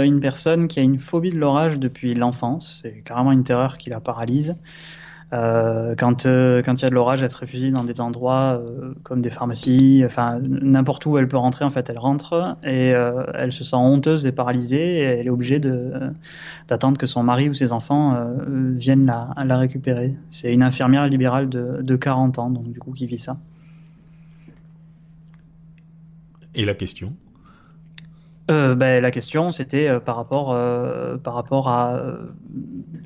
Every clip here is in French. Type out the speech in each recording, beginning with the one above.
Euh, une personne qui a une phobie de l'orage depuis l'enfance, c'est carrément une terreur qui la paralyse. Euh, quand euh, quand il y a de l'orage, elle se réfugie dans des endroits comme des pharmacies, enfin n'importe où elle peut rentrer en fait, elle rentre et elle se sent honteuse et paralysée et elle est obligée de d'attendre que son mari ou ses enfants viennent la, la récupérer. C'est une infirmière libérale de, de 40 ans donc du coup qui vit ça. Et la question euh, ben, la question, c'était euh, par rapport, euh, par rapport à.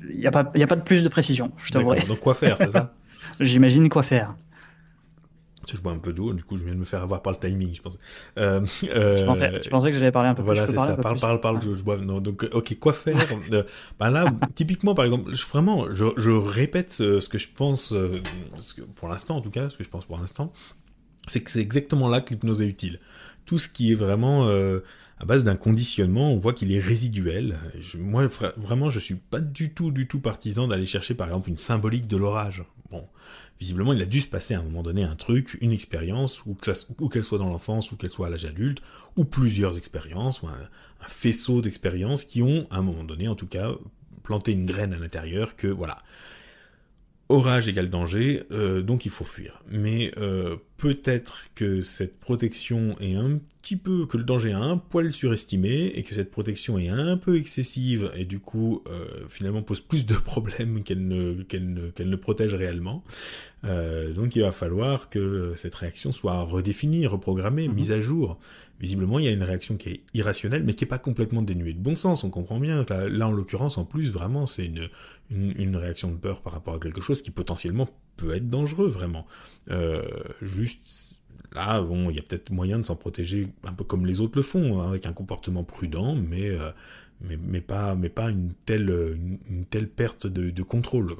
Il n'y a, pas, a pas de plus de précision, je Donc, quoi faire, c'est ça J'imagine quoi faire. Je bois un peu d'eau, du coup, je viens de me faire avoir par le timing, je pense. Je pensais, je, pensais, que j'allais parler un peu plus. Voilà, c'est ça. Parle, parle, parle, ah. je, bois. Non, donc, ok, quoi faire ben Là, typiquement, par exemple, vraiment, je, je répète ce, que je pense, pour l'instant en tout cas, ce que je pense pour l'instant, c'est que c'est exactement là que l'hypnose est utile tout ce qui est vraiment euh, à base d'un conditionnement, on voit qu'il est résiduel. moi, vraiment, je suis pas du tout, du tout partisan d'aller chercher, par exemple, une symbolique de l'orage. Bon, visiblement, il a dû se passer à un moment donné un truc, une expérience, ou qu'elle soit dans l'enfance, ou qu'elle soit à l'âge adulte, ou plusieurs expériences, ou un, faisceau d'expériences qui ont, à un moment donné, en tout cas, planté une graine à l'intérieur que, voilà. Orage égale danger, euh, donc il faut fuir. Mais euh, peut-être que cette protection est un petit peu, que le danger est un poil surestimé et que cette protection est un peu excessive et du coup euh, finalement pose plus de problèmes qu'elle ne, ne, protège réellement. Euh, donc il va falloir que cette réaction soit redéfinie, reprogrammée, mhm. mise à jour. Visiblement, il y a une réaction qui est irrationnelle, mais qui n'est pas complètement dénuée de bon sens. On comprend bien. Là, là en l'occurrence, en plus, vraiment, c'est une réaction de peur par rapport à quelque chose qui potentiellement peut être dangereux vraiment. Euh, juste là, bon, il y a peut-être moyen de s'en protéger un peu comme les autres le font, hein, avec un comportement prudent, mais euh, mais, mais, pas, mais pas une telle, une, telle perte de, contrôle.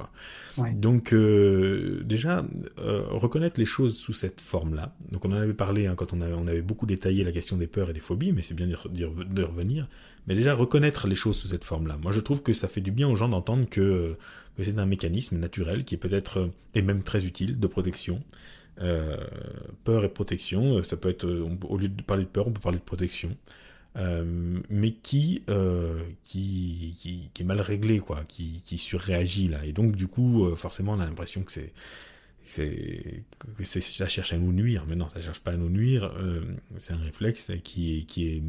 Donc euh, déjà, euh, reconnaître les choses sous cette forme-là, donc on en avait parlé hein, quand on avait, on avait beaucoup détaillé la question des peurs et des phobies, mais c'est bien de, revenir, mais déjà reconnaître les choses sous cette forme-là. Moi je trouve que ça fait du bien aux gens d'entendre que, que c'est un mécanisme naturel qui est peut-être, euh, et même très utile, de protection. peur et protection, ça peut être, au lieu de parler de peur, on peut parler de protection. Euh, mais euh, qui, qui, qui, est mal réglé, quoi, qui, qui surréagit là. Et donc, du coup, euh, forcément, on a l'impression que c'est. Que ça cherche à nous nuire, mais non, ça cherche pas à nous nuire. c'est un réflexe qui est, qui est,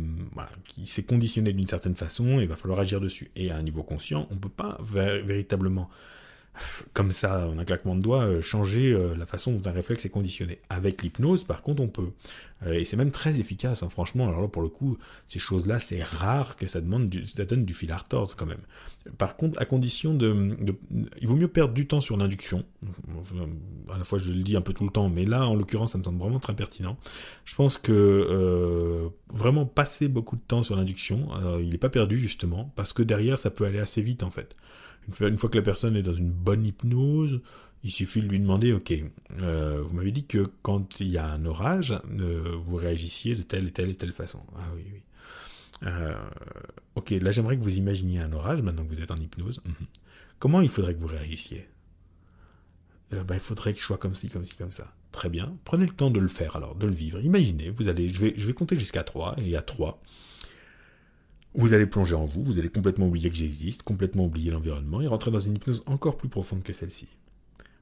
qui s'est conditionné d'une certaine façon. Et il va falloir agir dessus. Et à un niveau conscient, on peut pas véritablement comme ça, en un claquement de doigts, euh, changer euh, la façon dont un réflexe est conditionné. Avec l'hypnose, par contre, on peut. Euh, et c'est même très efficace, hein. franchement. Alors là, pour le coup, ces choses-là, c'est rare que ça, demande du, donne du fil à retordre, quand même. Par contre, à condition de... il vaut mieux perdre du temps sur l'induction. À la fois, je le dis un peu tout le temps, mais là, en l'occurrence, ça me semble vraiment très pertinent. Je pense que vraiment passer beaucoup de temps sur l'induction, il n'est pas perdu, justement, parce que derrière, ça peut aller assez vite, en fait. Une fois que la personne est dans une bonne hypnose, il suffit de lui demander, ok, euh, vous m'avez dit que quand il y a un orage, euh, vous réagissiez de telle et telle et telle façon. Ah oui, oui. Euh, ok, là j'aimerais que vous imaginiez un orage maintenant que vous êtes en hypnose. Mhm. Comment il faudrait que vous réagissiez bah, Il faudrait que je sois comme ci, comme ci, comme ça. Très bien. Prenez le temps de le faire alors, de le vivre. Imaginez, vous allez, je vais, je vais compter jusqu'à 3, et à 3, vous allez plonger en vous, vous allez complètement oublier que j'existe, complètement oublier l'environnement et rentrer dans une hypnose encore plus profonde que celle-ci.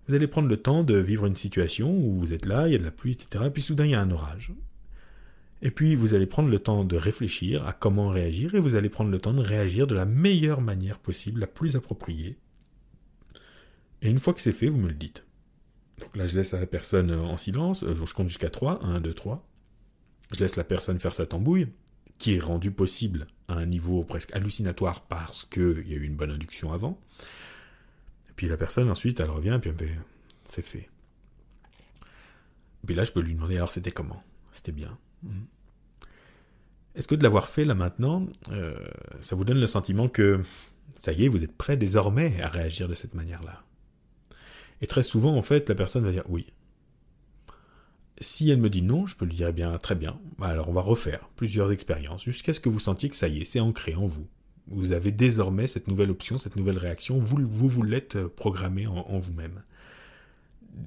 Vous allez prendre le temps de vivre une situation où vous êtes là, il y a de la pluie, etc. Et puis soudain, il y a un orage. Et puis, vous allez prendre le temps de réfléchir à comment réagir et vous allez prendre le temps de réagir de la meilleure manière possible, la plus appropriée. Et une fois que c'est fait, vous me le dites. Donc là, je laisse la personne en silence. Euh, je compte jusqu'à 3. 1, 2, 3. Je laisse la personne faire sa tambouille qui est rendu possible à un niveau presque hallucinatoire parce qu'il y a eu une bonne induction avant. Et puis la personne ensuite, elle revient, et puis fait, c'est fait. mais puis là, je peux lui demander, alors c'était comment C'était bien. Est-ce que de l'avoir fait là maintenant, euh, ça vous donne le sentiment que, ça y est, vous êtes prêt désormais à réagir de cette manière-là Et très souvent, en fait, la personne va dire, oui, si elle me dit non, je peux lui dire eh bien très bien, alors on va refaire plusieurs expériences jusqu'à ce que vous sentiez que ça y est, c'est ancré en vous. Vous avez désormais cette nouvelle option, cette nouvelle réaction, vous vous, l'êtes euh, programmé en, vous-même.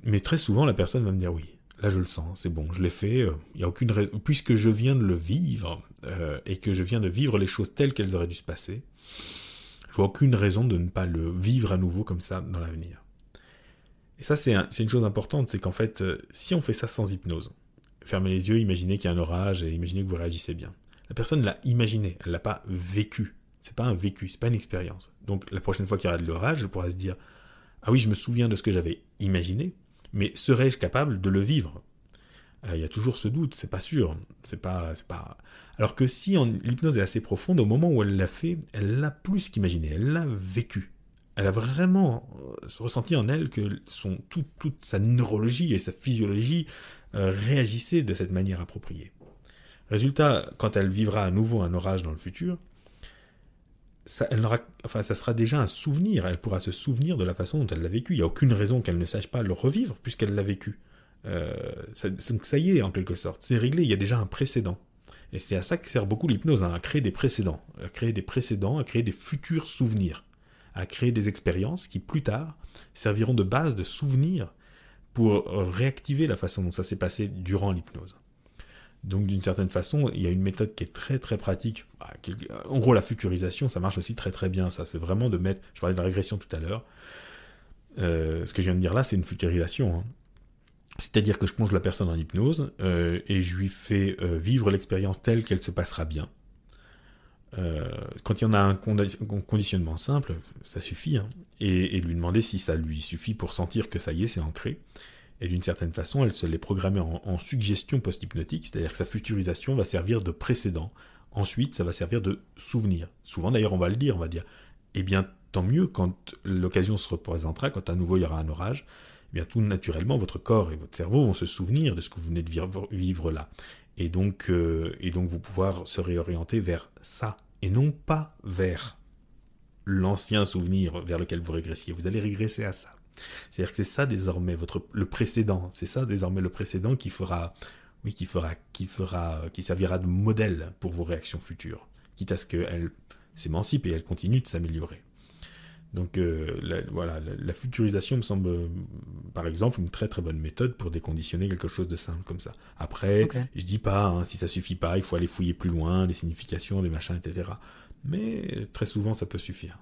Mais très souvent, la personne va me dire oui, là je le sens, c'est bon, je l'ai fait, euh, il a aucune raison. Puisque je viens de le vivre euh, et que je viens de vivre les choses telles qu'elles auraient dû se passer, je vois aucune raison de ne pas le vivre à nouveau comme ça dans l'avenir. Et ça, c'est une chose importante, c'est qu'en fait, euh, si on fait ça sans hypnose, fermez les yeux, imaginez qu'il y a un orage et imaginez que vous réagissez bien. La personne l'a imaginé, elle l'a pas vécu. C'est pas un vécu, c'est pas une expérience. Donc la prochaine fois qu'il y aura de l'orage, elle pourra se dire Ah oui, je me souviens de ce que j'avais imaginé, mais serais-je capable de le vivre euh, Il y a toujours ce doute, c'est pas sûr, c'est pas, pas. Alors que si l'hypnose est assez profonde, au moment où elle l'a fait, elle l'a plus qu'imaginé, elle l'a vécu elle a vraiment euh, ressenti en elle que son, toute sa neurologie et sa physiologie euh, réagissaient de cette manière appropriée. Résultat, quand elle vivra à nouveau un orage dans le futur, ça, elle aura, enfin, ça sera déjà un souvenir, elle pourra se souvenir de la façon dont elle l'a vécu. Il n'y a aucune raison qu'elle ne sache pas le revivre puisqu'elle l'a vécu. Euh, ça, donc ça y est, en quelque sorte, c'est réglé, il y a déjà un précédent. Et c'est à ça que sert beaucoup l'hypnose, hein, à créer des précédents, à créer des précédents, à créer des futurs souvenirs à créer des expériences qui plus tard serviront de base, de souvenirs pour réactiver la façon dont ça s'est passé durant l'hypnose. Donc d'une certaine façon, il y a une méthode qui est très très pratique. Bah, en gros, la futurisation, ça marche aussi très très bien. Ça, c'est vraiment de mettre. Je parlais de la régression tout à l'heure. Euh, ce que je viens de dire là, c'est une futurisation. Hein. C'est-à-dire que je plonge la personne en hypnose euh, et je lui fais euh, vivre l'expérience telle qu'elle se passera bien. Euh, quand il y en a un conditionnement simple, ça suffit, hein. et, lui demander si ça lui suffit pour sentir que ça y est, c'est ancré. Et d'une certaine façon, elle se l'est programmée en, suggestion post-hypnotique, c'est-à-dire que sa futurisation va servir de précédent. Ensuite, ça va servir de souvenir. Souvent, d'ailleurs, on va le dire, on va dire, eh bien, tant mieux quand l'occasion se représentera, quand à nouveau il y aura un orage, eh bien, tout naturellement, votre corps et votre cerveau vont se souvenir de ce que vous venez de vivre, là. Et donc, euh, et donc, vous pouvoir se réorienter vers ça et non pas vers l'ancien souvenir vers lequel vous régressiez. Vous allez régresser à ça. C'est-à-dire que c'est ça désormais votre le précédent, c'est ça désormais le précédent qui fera oui, qui fera qui fera qui servira de modèle pour vos réactions futures, quitte à ce qu'elles s'émancipent et elles continuent de s'améliorer. Donc euh, la, voilà, la, futurisation me semble, euh, par exemple, une très très bonne méthode pour déconditionner quelque chose de simple comme ça. Après, je dis pas, hein, si ça suffit pas, il faut aller fouiller plus loin, les significations, les machins, etc. Mais euh, très souvent, ça peut suffire.